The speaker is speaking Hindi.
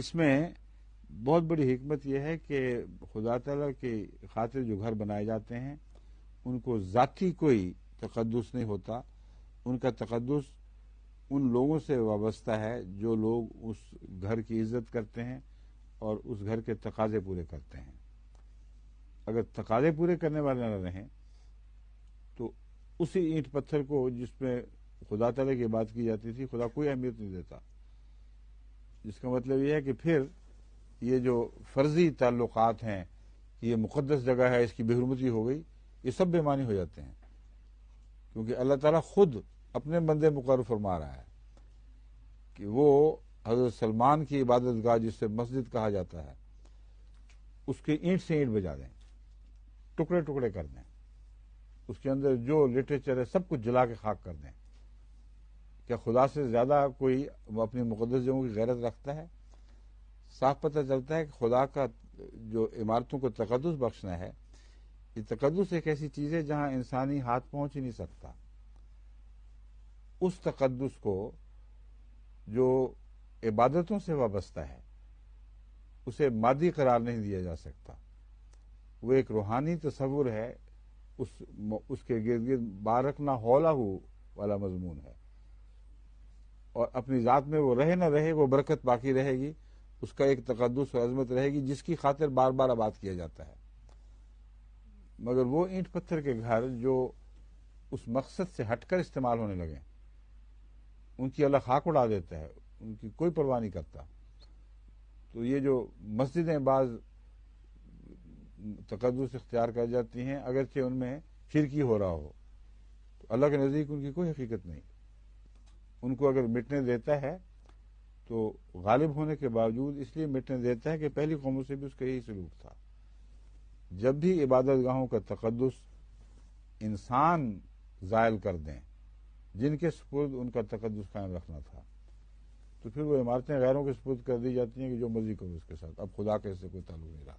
इसमें बहुत बड़ी हमत यह है कि खुदा तला के खातिर जो घर बनाए जाते हैं उनको ज़ाती कोई तकदस नहीं होता उनका तकदस उन लोगों से वाबस्ता है जो लोग उस घर की इज्जत करते हैं और उस घर के तकाजे पूरे करते हैं अगर तकाजे पूरे करने वाले न रहें तो उसी ईंट पत्थर को जिसमें खुदा तला की बात की जाती थी खुदा कोई अहमियत नहीं देता जिसका मतलब यह है कि फिर ये जो फर्जी ताल्लुक हैं ये मुक़दस जगह है इसकी बेहरमती हो गई ये सब बेमानी हो जाते हैं क्योंकि अल्लाह ताला खुद अपने बंदे मुकर फरमा रहा है कि वो हज़रत सलमान की इबादत गाह जिससे मस्जिद कहा जाता है उसके ईंट से ईंट बजा दें टुकड़े टुकड़े कर दें उसके अंदर जो लिटरेचर है सब कुछ जला के खाक कर दें क्या खुदा से ज़्यादा कोई अपने मुकदस जमों की गैरत रखता है साफ पता चलता है कि खुदा का जो इमारतों को तकदस बख्शना है ये तकदस एक ऐसी चीज़ है जहां इंसानी हाथ पहुंच ही नहीं सकता उस तकदस को जो इबादतों से वाबस्ता है उसे मादी करार नहीं दिया जा सकता वो एक रूहानी तस्वुर है उस उसके गिर्द गिर्द बारकना हौला हो वाला मजमून है और अपनी ज़ात में वो रहे ना रहे वो बरकत बाकी रहेगी उसका एक तकदस और अजमत रहेगी जिसकी खातिर बार बार आबाद किया जाता है मगर वो ईंट पत्थर के घर जो उस मकसद से हटकर इस्तेमाल होने लगे उनकी अलग खाक उड़ा देता है उनकी कोई परवाह नहीं करता तो ये जो मस्जिदें बाज़ तकद इख्तियार कर जाती हैं अगरचे उनमें शिरकी हो रहा हो तो अल्लाह के नज़दीक उनकी कोई हकीकत नहीं उनको अगर मिटने देता है तो गालिब होने के बावजूद इसलिए मिटने देता है कि पहली कौमों से भी उसका यही सलूक था जब भी इबादत गाहों का तकदस इंसान ज़ायल कर दें जिनके सपुर्द उनका तकदस कायम रखना था तो फिर वो इमारतें गैरों के सपुर्द कर दी जाती हैं कि जो मर्जी करो उसके साथ अब खुदा के इससे कोई ताल्लुक नहीं रहा